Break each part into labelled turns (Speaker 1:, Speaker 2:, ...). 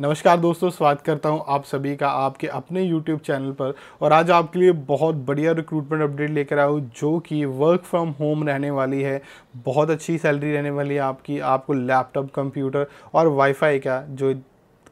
Speaker 1: नमस्कार दोस्तों स्वागत करता हूं आप सभी का आपके अपने YouTube चैनल पर और आज आपके लिए बहुत बढ़िया रिक्रूटमेंट अपडेट लेकर आया हूं जो कि वर्क फ्रॉम होम रहने वाली है बहुत अच्छी सैलरी रहने वाली है आपकी आपको लैपटॉप कंप्यूटर और वाईफाई का जो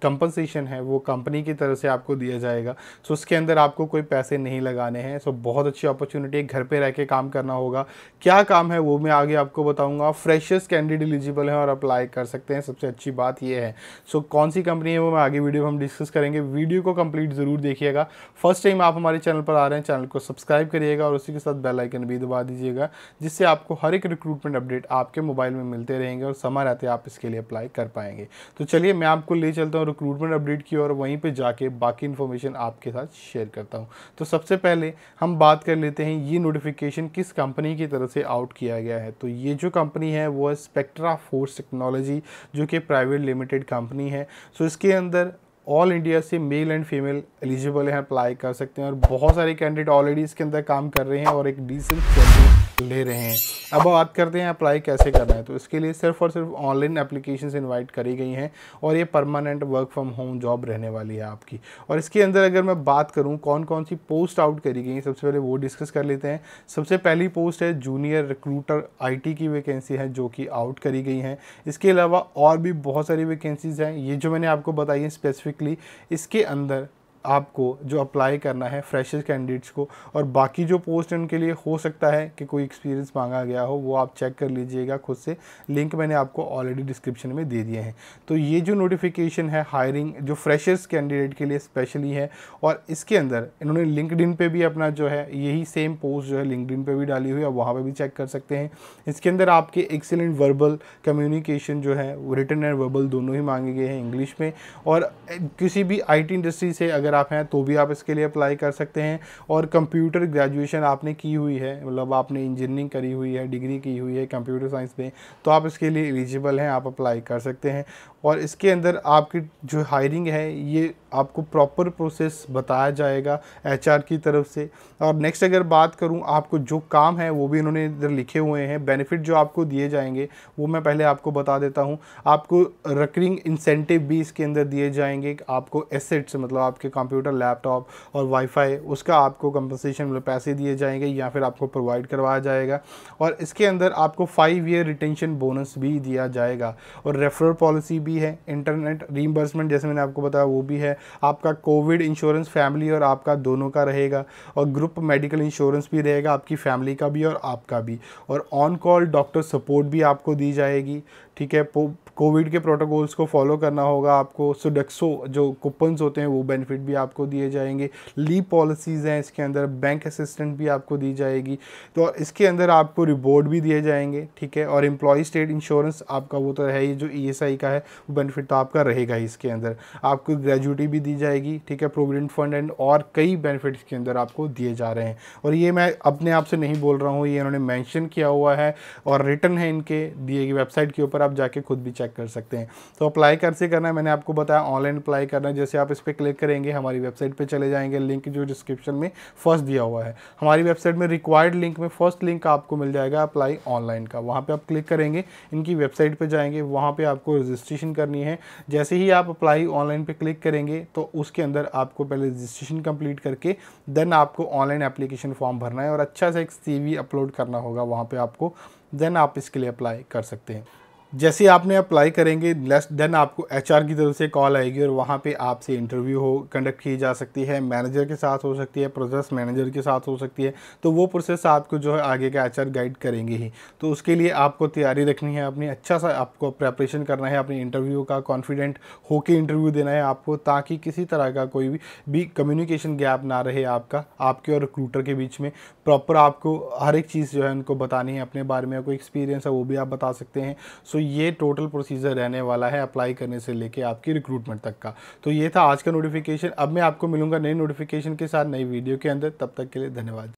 Speaker 1: कंपनसेशन है वो कंपनी की तरफ से आपको दिया जाएगा सो so, उसके अंदर आपको कोई पैसे नहीं लगाने हैं सो so, बहुत अच्छी अपॉर्चुनिटी है घर पे रह के काम करना होगा क्या काम है वो मैं आगे आपको बताऊंगा फ्रेशर्स कैंडिडेट एलिजिबल हैं और अप्लाई कर सकते हैं सबसे अच्छी बात ये है सो so, कौन सी कंपनी है वो मैं आगे वीडियो हम डिस्कस करेंगे वीडियो को कंप्लीट ज़रूर देखिएगा फर्स्ट टाइम आप हमारे चैनल पर आ रहे हैं चैनल को सब्सक्राइब करिएगा और उसी के साथ बेलाइकन भी दबा दीजिएगा जिससे आपको हर एक रिक्रूटमेंट अपडेट आपके मोबाइल में मिलते रहेंगे और समय रहते आप इसके लिए अप्लाई कर पाएंगे तो चलिए मैं आपको ले चलता हूँ रिक्रूटमेंट अपडेट की और वहीं पे जाके बाकी इन्फॉर्मेशन आपके साथ शेयर करता हूँ तो सबसे पहले हम बात कर लेते हैं ये नोटिफिकेशन किस कंपनी की तरफ से आउट किया गया है तो ये जो कंपनी है वो है स्पेक्ट्रा फोर्स टेक्नोलॉजी जो कि प्राइवेट लिमिटेड कंपनी है सो इसके अंदर ऑल इंडिया से मेल एंड फीमेल एलिजिबल हैं अप्लाई कर सकते हैं और बहुत सारे कैंडिडेट ऑलरेडी इसके अंदर काम कर रहे हैं और एक डिसेंट ले रहे हैं अब बात करते हैं अप्लाई कैसे करना है तो इसके लिए सिर्फ और सिर्फ ऑनलाइन एप्लीकेशन इन्वाइट करी गई हैं और ये permanent work from home job रहने वाली है आपकी और इसके अंदर अगर मैं बात करूँ कौन कौन सी पोस्ट आउट करी गई हैं सबसे पहले वो डिस्कस कर लेते हैं सबसे पहली पोस्ट है जूनियर रिक्रूटर आई की वैकेंसी है जो कि आउट करी गई हैं इसके अलावा और भी बहुत सारी वैकेंसीज़ हैं ये जो मैंने आपको बताई हैं स्पेसिफिकली इसके अंदर आपको जो अप्लाई करना है फ्रेश कैंडिडेट्स को और बाकी जो पोस्ट उनके लिए हो सकता है कि कोई एक्सपीरियंस मांगा गया हो वो आप चेक कर लीजिएगा खुद से लिंक मैंने आपको ऑलरेडी डिस्क्रिप्शन में दे दिए हैं तो ये जो नोटिफिकेशन है हायरिंग जो फ्रेशर्स कैंडिडेट के लिए स्पेशली है और इसके अंदर इन्होंने लिंकड इन भी अपना जो है यही सेम पोस्ट जो है लिंकड इन भी डाली हुई है वहाँ पर भी चेक कर सकते हैं इसके अंदर आपके एक्सेलेंट वर्बल कम्युनिकेशन जो है रिटर्न एंड वर्बल दोनों ही मांगे गए हैं इंग्लिश में और किसी भी आई इंडस्ट्री से अगर अगर आप हैं तो भी आप इसके लिए अप्लाई कर सकते हैं और कंप्यूटर ग्रेजुएशन आपने की हुई है मतलब आपने इंजीनियरिंग करी हुई है डिग्री की हुई है कंप्यूटर साइंस में तो आप इसके लिए एलिजिबल हैं आप अप्लाई कर सकते हैं और इसके अंदर आपकी जो हायरिंग है ये आपको प्रॉपर प्रोसेस बताया जाएगा एच की तरफ से और नेक्स्ट अगर बात करूँ आपको जो काम है वो भी इन्होंने इधर लिखे हुए हैं बेनिफिट जो आपको दिए जाएंगे वो मैं पहले आपको बता देता हूँ आपको रकरिंग इंसेंटिव भी इसके अंदर दिए जाएंगे आपको एसेट्स मतलब आपके कंप्यूटर लैपटॉप और वाईफाई उसका आपको कंपनसेशन मतलब पैसे दिए जाएंगे या फिर आपको प्रोवाइड करवाया जाएगा और इसके अंदर आपको फाइव ईयर रिटेंशन बोनस भी दिया जाएगा और रेफरल पॉलिसी भी है इंटरनेट रीम्बर्समेंट जैसे मैंने आपको बताया वो भी है आपका कोविड इंश्योरेंस फैमिली और आपका दोनों का रहेगा और ग्रुप मेडिकल इंश्योरेंस भी रहेगा आपकी फैमिली का भी और आपका भी और ऑन कॉल डॉक्टर सपोर्ट भी आपको दी जाएगी ठीक है कोविड के प्रोटोकॉल्स को फॉलो करना होगा आपको सुडक्सो जो कूपन्स होते हैं वो बेनिफिट भी भी आपको दिए जाएंगे ली पॉलिसीज़ हैं इसके अंदर बैंक असिस्टेंट भी आपको दी जाएगी तो इसके अंदर आपको रिबोर्ड भी दिए जाएंगे ठीक है और एम्प्लॉय स्टेट इंश्योरेंस आपका वो तो है ही जो ई का है वो बेनिफिट तो आपका रहेगा ही इसके अंदर आपको ग्रेजुटी भी दी जाएगी ठीक है प्रोविडेंट फंड एंड और कई बेनिफिट इसके अंदर आपको दिए जा रहे हैं और ये मैं अपने आप से नहीं बोल रहा हूँ ये इन्होंने मैंशन किया हुआ है और रिटर्न है इनके दिए गए वेबसाइट के ऊपर आप जाके खुद भी चेक कर सकते हैं तो अप्लाई कैसे करना है मैंने आपको बताया ऑनलाइन अप्लाई करना है जैसे आप इस पर क्लिक करेंगे हम हमारी वेबसाइट पे चले जाएंगे लिंक जो डिस्क्रिप्शन में फर्स्ट दिया हुआ है हमारी वेबसाइट में रिक्वायर्ड लिंक में फर्स्ट लिंक आपको मिल जाएगा अप्लाई ऑनलाइन का वहाँ पर आप क्लिक करेंगे इनकी वेबसाइट पर जाएंगे वहाँ पर आपको रजिस्ट्रेशन करनी है जैसे ही आप अप्लाई ऑनलाइन पर क्लिक करेंगे तो उसके अंदर आपको पहले रजिस्ट्रेशन कम्प्लीट करके देन आपको ऑनलाइन एप्लीकेशन फॉर्म भरना है और अच्छा सा एक सी अपलोड करना होगा वहाँ पर आपको देन आप इसके लिए अप्लाई कर सकते हैं जैसे आपने अप्लाई करेंगे लेस देन आपको एचआर की तरफ से कॉल आएगी और वहाँ पे आपसे इंटरव्यू हो कंडक्ट की जा सकती है मैनेजर के साथ हो सकती है प्रोसेस मैनेजर के साथ हो सकती है तो वो प्रोसेस आपको जो है आगे का एचआर गाइड करेंगे ही तो उसके लिए आपको तैयारी रखनी है अपनी अच्छा सा आपको प्रेपरेशन करना है अपने इंटरव्यू का कॉन्फिडेंट होके इंटरव्यू देना है आपको ताकि किसी तरह का कोई भी भी कम्युनिकेशन गैप ना रहे आपका आपके और रिक्रूटर के बीच में प्रॉपर आपको हर एक चीज़ जो है उनको बतानी है अपने बारे में कोई एक्सपीरियंस है वो भी आप बता सकते हैं सो तो ये टोटल प्रोसीजर रहने वाला है अप्लाई करने से लेके आपकी रिक्रूटमेंट तक का तो ये था आज का नोटिफिकेशन अब मैं आपको मिलूंगा नई नोटिफिकेशन के साथ नई वीडियो के अंदर तब तक के लिए धन्यवाद